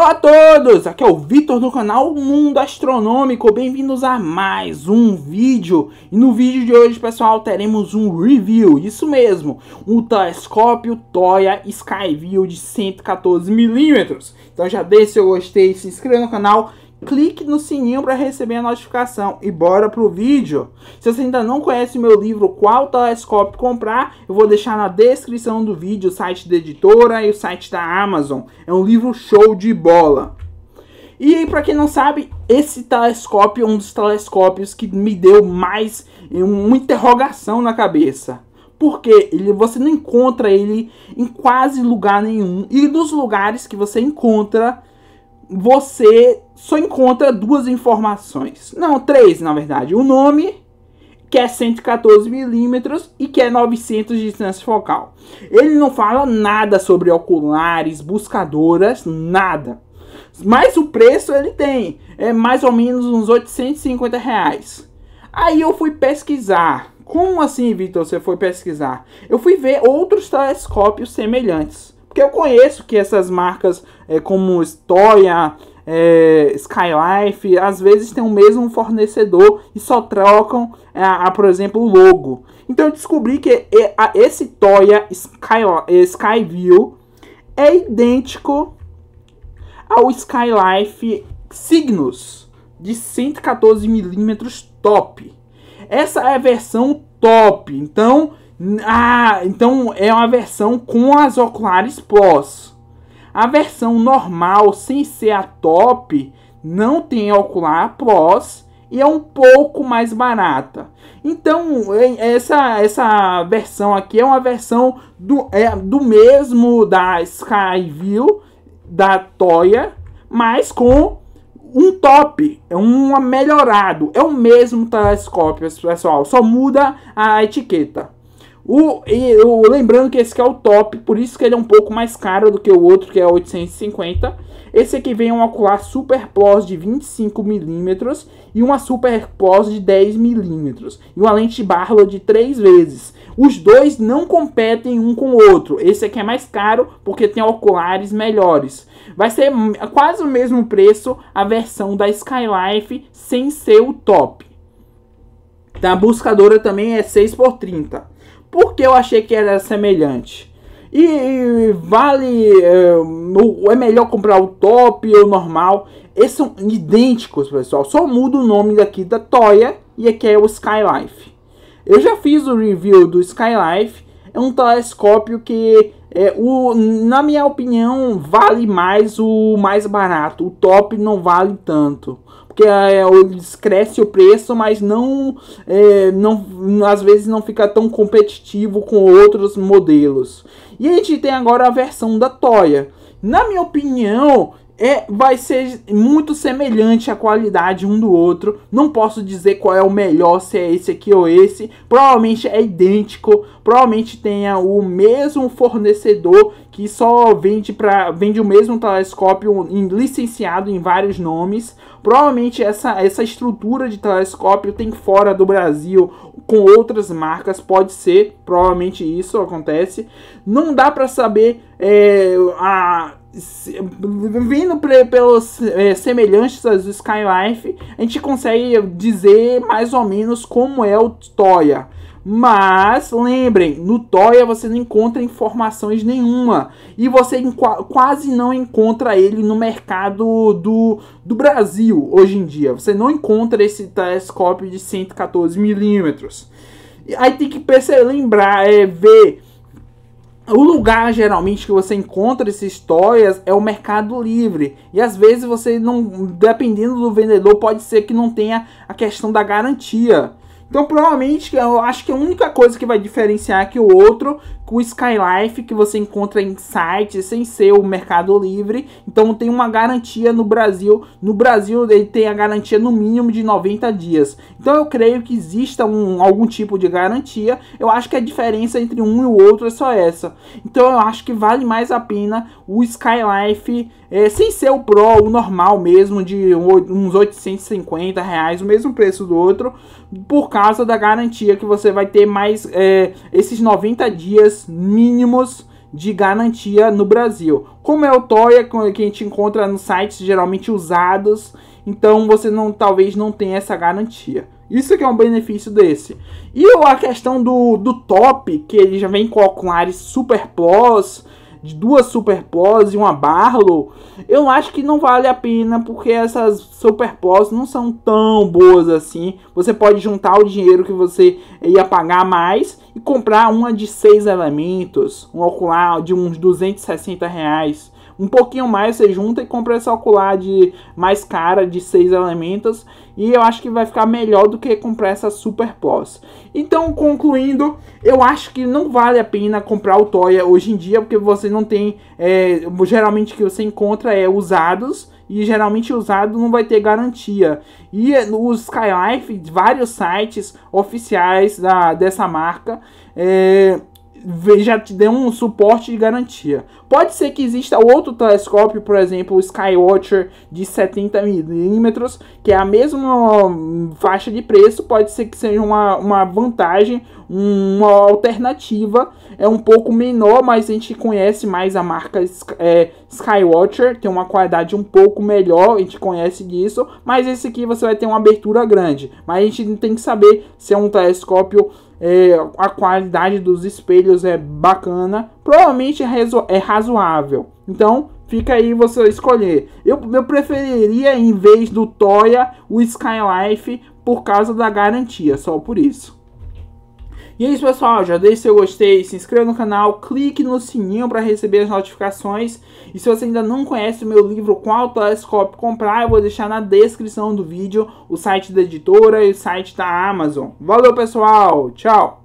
Olá a todos, aqui é o Vitor do canal Mundo Astronômico, bem-vindos a mais um vídeo. E no vídeo de hoje, pessoal, teremos um review, isso mesmo, um telescópio Toya Skyview de 114mm. Então já deixe seu gostei, se inscreva no canal clique no sininho para receber a notificação e bora pro vídeo. Se você ainda não conhece o meu livro Qual Telescópio Comprar, eu vou deixar na descrição do vídeo o site da editora e o site da Amazon. É um livro show de bola. E para quem não sabe, esse telescópio é um dos telescópios que me deu mais eh, uma interrogação na cabeça. Porque ele, você não encontra ele em quase lugar nenhum. E dos lugares que você encontra, você só encontra duas informações. Não, três, na verdade. O nome, que é 114mm e que é 900 de distância focal. Ele não fala nada sobre oculares, buscadoras, nada. Mas o preço ele tem, é mais ou menos uns 850 reais. Aí eu fui pesquisar. Como assim, Vitor, você foi pesquisar? Eu fui ver outros telescópios semelhantes. Porque eu conheço que essas marcas é, como Toya, é, Skylife, às vezes tem o mesmo fornecedor e só trocam, a, é, a por exemplo, o logo. Então eu descobri que a, esse Toya Sky, é, Skyview é idêntico ao Skylife Cygnus de 114mm top. Essa é a versão top. Então, ah, então é uma versão com as oculares Plus. A versão normal, sem ser a top, não tem ocular Plus e é um pouco mais barata. Então, essa, essa versão aqui é uma versão do, é, do mesmo da Skyview, da Toya, mas com um top, é um melhorado. É o mesmo telescópio, pessoal, só muda a etiqueta. O, lembrando que esse é o top, por isso que ele é um pouco mais caro do que o outro, que é 850. Esse aqui vem um ocular Super Plus de 25mm e uma Super Plus de 10mm. E uma lente Barlow de 3 vezes. Os dois não competem um com o outro. Esse aqui é mais caro porque tem oculares melhores. Vai ser quase o mesmo preço a versão da Skylife sem ser o top. Da buscadora também é 6 por 30 porque eu achei que era semelhante. E, e vale. É, é, melhor comprar o top ou o normal. Eles são idênticos, pessoal. Só muda o nome daqui da Toya e aqui é o Skylife. Eu já fiz o review do Skylife. É um telescópio que é, o, na minha opinião, vale mais o mais barato. O top não vale tanto. Porque é, eles crescem o preço, mas não, é, não às vezes não fica tão competitivo com outros modelos. E a gente tem agora a versão da Toya. Na minha opinião, é, vai ser muito semelhante a qualidade um do outro. Não posso dizer qual é o melhor, se é esse aqui ou esse. Provavelmente é idêntico, provavelmente tenha o mesmo fornecedor que só vende para vende o mesmo telescópio em, licenciado em vários nomes. Provavelmente essa, essa estrutura de telescópio tem fora do Brasil com outras marcas, pode ser, provavelmente isso acontece. Não dá para saber é, a vindo pelos é, semelhantes do Skylife, a gente consegue dizer mais ou menos como é o Toya. Mas lembrem, no Toya você não encontra informações nenhuma e você quase não encontra ele no mercado do, do Brasil hoje em dia. Você não encontra esse telescópio de 114 milímetros. Aí tem que perceber, lembrar, é ver o lugar geralmente que você encontra essas histórias é o Mercado Livre. E às vezes você não, dependendo do vendedor, pode ser que não tenha a questão da garantia. Então, provavelmente, eu acho que a única coisa que vai diferenciar é que o outro o Skylife que você encontra em sites sem ser o Mercado Livre. Então tem uma garantia no Brasil. No Brasil ele tem a garantia no mínimo de 90 dias. Então eu creio que exista um, algum tipo de garantia. Eu acho que a diferença entre um e o outro é só essa. Então eu acho que vale mais a pena o Skylife é, sem ser o Pro, o normal mesmo, de uns 850 reais, o mesmo preço do outro, por causa da garantia que você vai ter mais é, esses 90 dias mínimos de garantia no Brasil. Como é o Toya, é é que a gente encontra nos sites geralmente usados, então você não talvez não tenha essa garantia. Isso que é um benefício desse. E a questão do, do top, que ele já vem com oculares super plus, de duas super plus e uma Barlow, eu acho que não vale a pena, porque essas super plus não são tão boas assim. Você pode juntar o dinheiro que você ia pagar mais comprar uma de seis elementos, um ocular de uns 260 reais, um pouquinho mais você junta e compra esse ocular de mais cara de seis elementos e eu acho que vai ficar melhor do que comprar essa super pós. Então, concluindo, eu acho que não vale a pena comprar o Toya hoje em dia porque você não tem, é, geralmente que você encontra é usados e geralmente usado não vai ter garantia. E eh, os Skylife, vários sites oficiais da, dessa marca, é, já te dê um suporte de garantia. Pode ser que exista outro telescópio, por exemplo, o Skywatcher de 70 milímetros, que é a mesma hum, faixa de preço, pode ser que seja uma, uma vantagem, uma alternativa, é um pouco menor, mas a gente conhece mais a marca é, Skywatcher, tem uma qualidade um pouco melhor, a gente conhece disso, mas esse aqui você vai ter uma abertura grande, mas a gente tem que saber se é um telescópio é, a qualidade dos espelhos é bacana, provavelmente é, razo é razoável. Então fica aí você escolher. Eu, eu preferiria em vez do Toya o Skylife por causa da garantia, só por isso. E é isso, pessoal. Já deixe seu gostei, se inscreva no canal, clique no sininho para receber as notificações. E se você ainda não conhece o meu livro Qual Telescópio Comprar, eu vou deixar na descrição do vídeo o site da editora e o site da Amazon. Valeu, pessoal. Tchau.